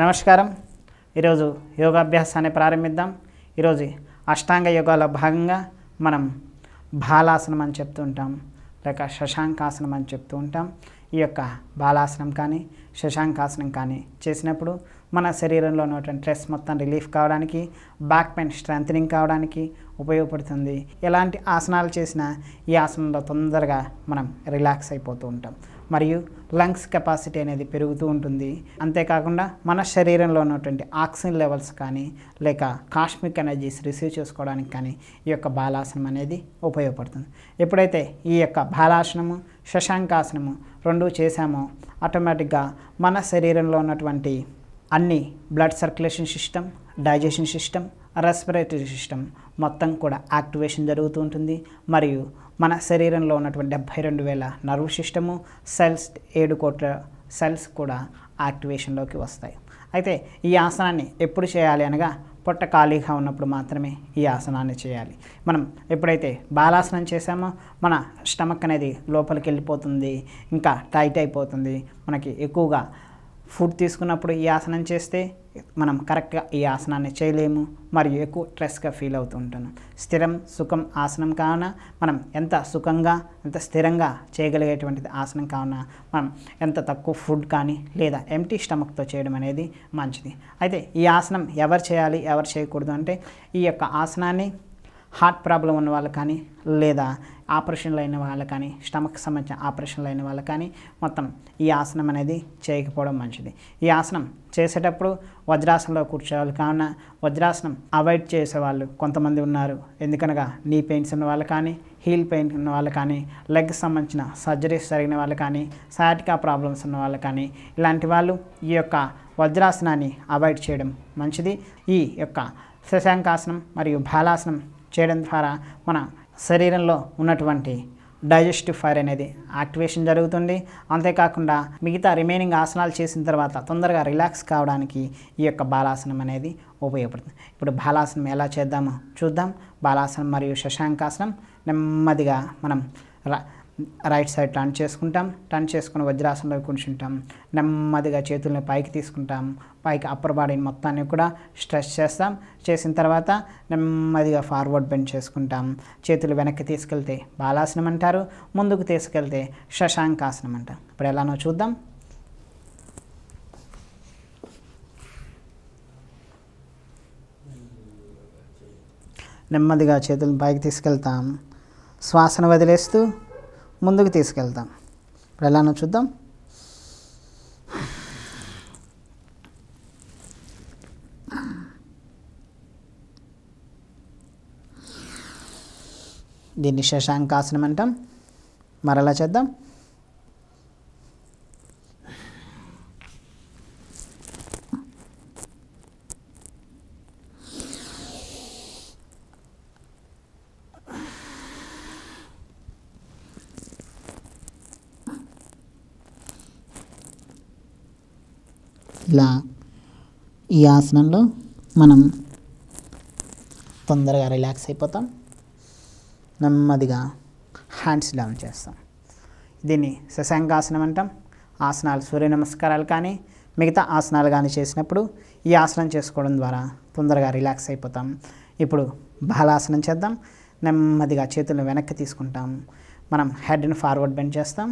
నమస్కారం ఈరోజు యోగాభ్యాసాన్ని ప్రారంభిద్దాం ఈరోజు అష్టాంగ యోగాలో భాగంగా మనం బాలాసనం అని చెప్తూ ఉంటాం లేక శశాంకాసనం అని చెప్తూ ఉంటాం ఈ యొక్క బాలాసనం కానీ శశాంకాసనం కానీ చేసినప్పుడు మన శరీరంలో ఉన్నటువంటి స్ట్రెస్ మొత్తం రిలీఫ్ కావడానికి బ్యాక్ పెయిన్ స్ట్రెంథనింగ్ కావడానికి ఉపయోగపడుతుంది ఎలాంటి ఆసనాలు చేసినా ఈ ఆసనంలో తొందరగా మనం రిలాక్స్ అయిపోతూ ఉంటాం మరియు లంగ్స్ కెపాసిటీ అనేది పెరుగుతూ ఉంటుంది అంతేకాకుండా మన శరీరంలో ఉన్నటువంటి ఆక్సిజన్ లెవెల్స్ కానీ లేక కాస్మిక్ ఎనర్జీస్ రిసీవ్ చేసుకోవడానికి కానీ ఈ యొక్క బాలాసనం అనేది ఉపయోగపడుతుంది ఎప్పుడైతే ఈ యొక్క బాలాసనము శశాంకాసనము రెండు చేశామో ఆటోమేటిక్గా మన శరీరంలో ఉన్నటువంటి అన్ని blood circulation system digestion system respiratory system మొత్తం కూడా యాక్టివేషన్ జరుగుతూ ఉంటుంది మరియు మన శరీరంలో ఉన్నటువంటి డెబ్భై రెండు వేల నర్వ్ సిస్టము సెల్స్ ఏడు కోట్ల సెల్స్ కూడా యాక్టివేషన్లోకి వస్తాయి అయితే ఈ ఆసనాన్ని ఎప్పుడు చేయాలి అనగా పొట్ట ఖాళీగా ఉన్నప్పుడు మాత్రమే ఈ ఆసనాన్ని చేయాలి మనం ఎప్పుడైతే బాలాసనం చేసామో మన స్టమక్ అనేది లోపలికి వెళ్ళిపోతుంది ఇంకా టైట్ అయిపోతుంది మనకి ఎక్కువగా ఫుడ్ తీసుకున్నప్పుడు ఈ ఆసనం చేస్తే మనం కరెక్ట్గా ఈ ఆసనాన్ని చేయలేము మరియు ఎక్కువ స్ట్రెస్గా ఫీల్ అవుతుంటాను స్థిరం సుఖం ఆసనం కావున మనం ఎంత సుఖంగా ఎంత స్థిరంగా చేయగలిగేటువంటిది ఆసనం కావున మనం ఎంత తక్కువ ఫుడ్ కానీ లేదా ఎంటీ స్టమక్తో చేయడం అనేది మంచిది అయితే ఈ ఆసనం ఎవరు చేయాలి ఎవరు చేయకూడదు అంటే ఈ యొక్క ఆసనాన్ని హార్ట్ ప్రాబ్లం ఉన్న వాళ్ళు కానీ లేదా ఆపరేషన్లు అయిన వాళ్ళు కానీ స్టమక్ సంబంధించిన ఆపరేషన్లు అయిన వాళ్ళు కానీ మొత్తం ఈ ఆసనం అనేది చేయకపోవడం మంచిది ఈ ఆసనం చేసేటప్పుడు వజ్రాసనంలో కూర్చోవాలి కావున వజ్రాసనం అవాయిడ్ చేసేవాళ్ళు కొంతమంది ఉన్నారు ఎందుకనగా నీ పెయిన్స్ ఉన్న వాళ్ళు కానీ హీల్ పెయిన్ ఉన్న వాళ్ళు కానీ లెగ్ సంబంధించిన సర్జరీస్ జరిగిన వాళ్ళు కానీ సాటికా ప్రాబ్లమ్స్ ఉన్న వాళ్ళు కానీ ఇలాంటి వాళ్ళు ఈ యొక్క వజ్రాసనాన్ని అవాయిడ్ చేయడం మంచిది ఈ యొక్క శశాంకాసనం మరియు బాలాసనం చేయడం ద్వారా మన శరీరంలో ఉన్నటువంటి డైజెస్టివ్ ఫైర్ అనేది యాక్టివేషన్ జరుగుతుంది అంతేకాకుండా మిగతా రిమైనింగ్ ఆసనాలు చేసిన తర్వాత తొందరగా రిలాక్స్ కావడానికి ఈ యొక్క బాలాసనం అనేది ఉపయోగపడుతుంది ఇప్పుడు బాలాసనం ఎలా చేద్దామో చూద్దాం బాలాసనం మరియు శశాంకాసనం నెమ్మదిగా మనం రైట్ సైడ్ టర్న్ చేసుకుంటాం టర్న్ చేసుకుని వజ్రాసనంలో కూర్చుంటాం నెమ్మదిగా చేతుల్ని పైకి తీసుకుంటాం పైకి అప్పర్ బాడీని మొత్తాన్ని కూడా స్ట్రెస్ చేస్తాం చేసిన తర్వాత నెమ్మదిగా ఫార్వర్డ్ బెండ్ చేసుకుంటాం చేతులు వెనక్కి తీసుకెళ్తే బాలాసనం అంటారు ముందుకు తీసుకెళ్తే శశాంకాసనం అంటారు ఇప్పుడు ఎలానో చూద్దాం నెమ్మదిగా చేతులను పైకి తీసుకెళ్తాం శ్వాసను వదిలేస్తూ ముందుకు తీసుకెళ్తాం ఇప్పుడు ఎలానో చూద్దాం దీన్ని శశాంకాసనం అంటాం మరలా చేద్దాం ఇలా ఈ ఆసనంలో మనం తొందరగా రిలాక్స్ అయిపోతాం నెమ్మదిగా హ్యాండ్స్ డౌన్ చేస్తాం దీన్ని శశాంకాసనం అంటాం ఆసనాలు సూర్య నమస్కారాలు కానీ మిగతా ఆసనాలు కానీ చేసినప్పుడు ఈ ఆసనం చేసుకోవడం ద్వారా తొందరగా రిలాక్స్ అయిపోతాం ఇప్పుడు బాలాసనం చేద్దాం నెమ్మదిగా చేతులను వెనక్కి తీసుకుంటాం మనం హెడ్ని ఫార్వర్డ్ బెండ్ చేస్తాం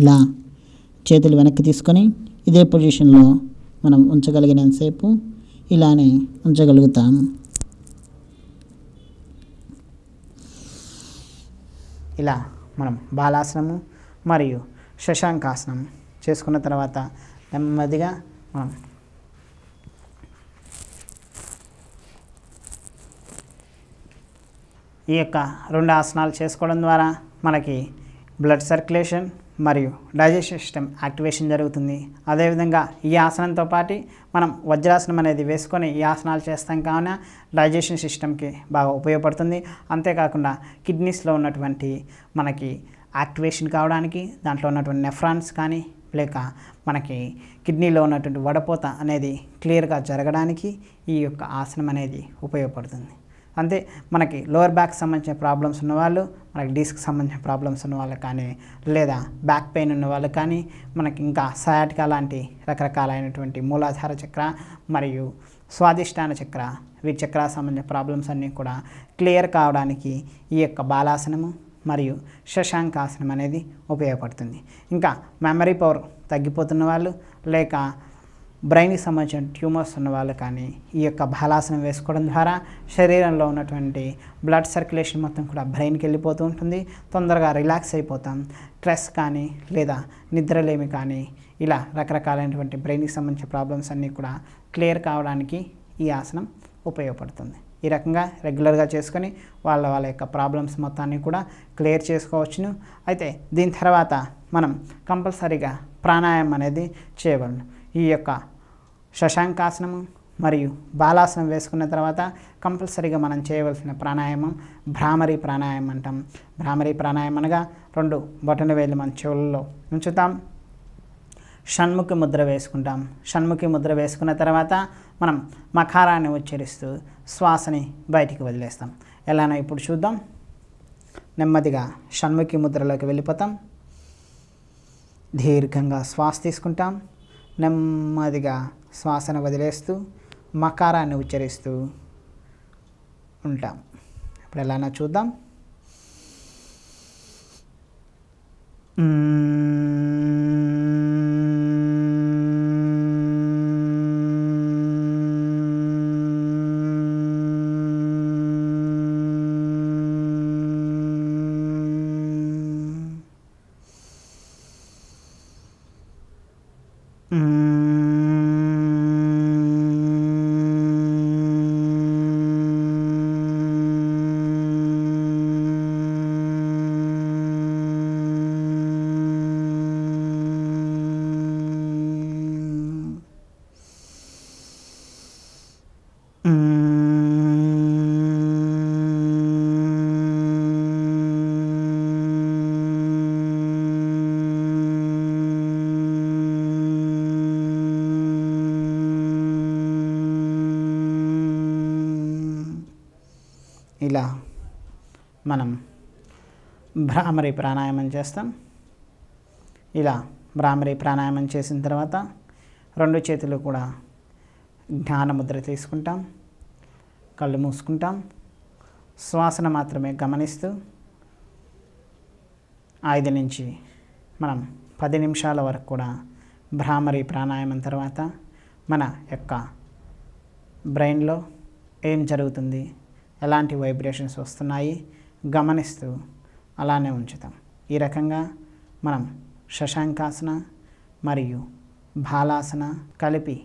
ఇలా చేతులు వెనక్కి తీసుకొని ఇదే పొజిషన్లో మనం ఉంచగలిగినంతసేపు ఇలానే ఉంచగలుగుతాం ఇలా మనం బాలాసనము మరియు శశాంకాసనం చేసుకున్న తర్వాత నెమ్మదిగా మనం ఈ యొక్క రెండు ఆసనాలు చేసుకోవడం ద్వారా మనకి బ్లడ్ సర్క్యులేషన్ మరియు డైజెషన్ సిస్టమ్ యాక్టివేషన్ జరుగుతుంది అదేవిధంగా ఈ ఆసనంతో పాటు మనం వజ్రాసనం అనేది వేసుకొని ఈ ఆసనాలు చేస్తాం కావున డైజెషన్ సిస్టమ్కి బాగా ఉపయోగపడుతుంది అంతేకాకుండా కిడ్నీస్లో ఉన్నటువంటి మనకి యాక్టివేషన్ కావడానికి దాంట్లో ఉన్నటువంటి నెఫ్రాన్స్ కానీ లేక మనకి కిడ్నీలో ఉన్నటువంటి వడపోత అనేది క్లియర్గా జరగడానికి ఈ యొక్క ఆసనం అనేది ఉపయోగపడుతుంది అంతే మనకి లోవర్ బ్యాక్ సంబంధించిన ప్రాబ్లమ్స్ ఉన్నవాళ్ళు మనకి డిస్క్ సంబంధించిన ప్రాబ్లమ్స్ ఉన్న వాళ్ళకి కానీ లేదా బ్యాక్ పెయిన్ ఉన్న వాళ్ళకి కానీ మనకి ఇంకా సయాటికా లాంటి రకరకాలైనటువంటి మూలాధార చక్ర మరియు స్వాదిష్టాన చక్ర వీటి చక్ర సంబంధించిన ప్రాబ్లమ్స్ అన్నీ కూడా క్లియర్ కావడానికి ఈ యొక్క బాలాసనము మరియు శశాంకాసనం అనేది ఉపయోగపడుతుంది ఇంకా మెమరీ పవర్ తగ్గిపోతున్న వాళ్ళు లేక బ్రెయిన్కి సంబంధించిన ట్యూమర్స్ ఉన్న వాళ్ళు కానీ ఈ యొక్క బాలాసనం వేసుకోవడం ద్వారా శరీరంలో ఉన్నటువంటి బ్లడ్ సర్క్యులేషన్ మొత్తం కూడా బ్రెయిన్కి వెళ్ళిపోతూ ఉంటుంది తొందరగా రిలాక్స్ అయిపోతాం స్ట్రెస్ కానీ లేదా నిద్రలేమి కానీ ఇలా రకరకాలైనటువంటి బ్రెయిన్కి సంబంధించిన ప్రాబ్లమ్స్ అన్నీ కూడా క్లియర్ కావడానికి ఈ ఆసనం ఉపయోగపడుతుంది ఈ రకంగా రెగ్యులర్గా చేసుకొని వాళ్ళ వాళ్ళ యొక్క ప్రాబ్లమ్స్ మొత్తాన్ని కూడా క్లియర్ చేసుకోవచ్చును అయితే దీని తర్వాత మనం కంపల్సరీగా ప్రాణాయామం అనేది చేయగలను ఈ యొక్క శశాంకాసనము మరియు బాలాసనం వేసుకున్న తర్వాత కంపల్సరీగా మనం చేయవలసిన ప్రాణాయామం భ్రామరి ప్రాణాయామం అంటాం భ్రామరి ప్రాణాయామం అనగా రెండు బొటన వేలు మన చెవుల్లో ఉంచుతాం షణ్ముఖి ముద్ర వేసుకుంటాం షణ్ముఖి ముద్ర వేసుకున్న తర్వాత మనం మకారాన్ని ఉచ్చరిస్తూ శ్వాసని బయటికి వదిలేస్తాం ఎలానో ఇప్పుడు చూద్దాం నెమ్మదిగా షణ్ముఖి ముద్రలోకి వెళ్ళిపోతాం దీర్ఘంగా శ్వాస తీసుకుంటాం నెమ్మదిగా శ్వాసన వదిలేస్తూ మకారాన్ని ఉచ్చరిస్తూ ఉంటాం ఇప్పుడు ఎలానో చూద్దాం Mm. ఇలా మనం భ్రామరి ప్రాణాయామం చేస్తాం ఇలా భ్రామరి ప్రాణాయామం చేసిన తర్వాత రెండు చేతులు కూడా జ్ఞానముద్ర తీసుకుంటాం కళ్ళు మూసుకుంటాం శ్వాసన మాత్రమే గమనిస్తూ ఐదు నుంచి మనం పది నిమిషాల వరకు కూడా భ్రామరి ప్రాణాయామం తర్వాత మన యొక్క బ్రెయిన్లో ఏం జరుగుతుంది ఎలాంటి వైబ్రేషన్స్ వస్తున్నాయి గమనిస్తూ అలానే ఉంచుతాం ఈ రకంగా మనం శశాంకాసన మరియు బాలాసన కలిపి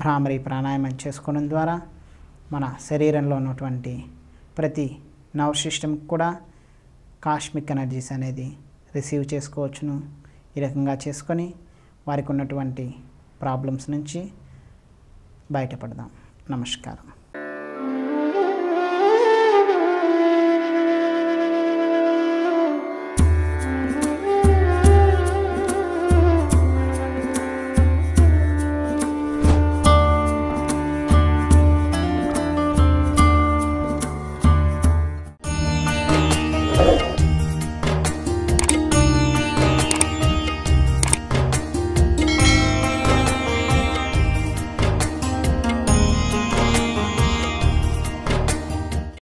భ్రామరి ప్రాణాయామం చేసుకోవడం ద్వారా మన శరీరంలో ఉన్నటువంటి ప్రతి నర్వ్ సిస్టమ్ కూడా కాస్మిక్ ఎనర్జీస్ అనేది రిసీవ్ చేసుకోవచ్చును ఈ రకంగా చేసుకొని వారికి ఉన్నటువంటి ప్రాబ్లమ్స్ నుంచి బయటపడదాం నమస్కారం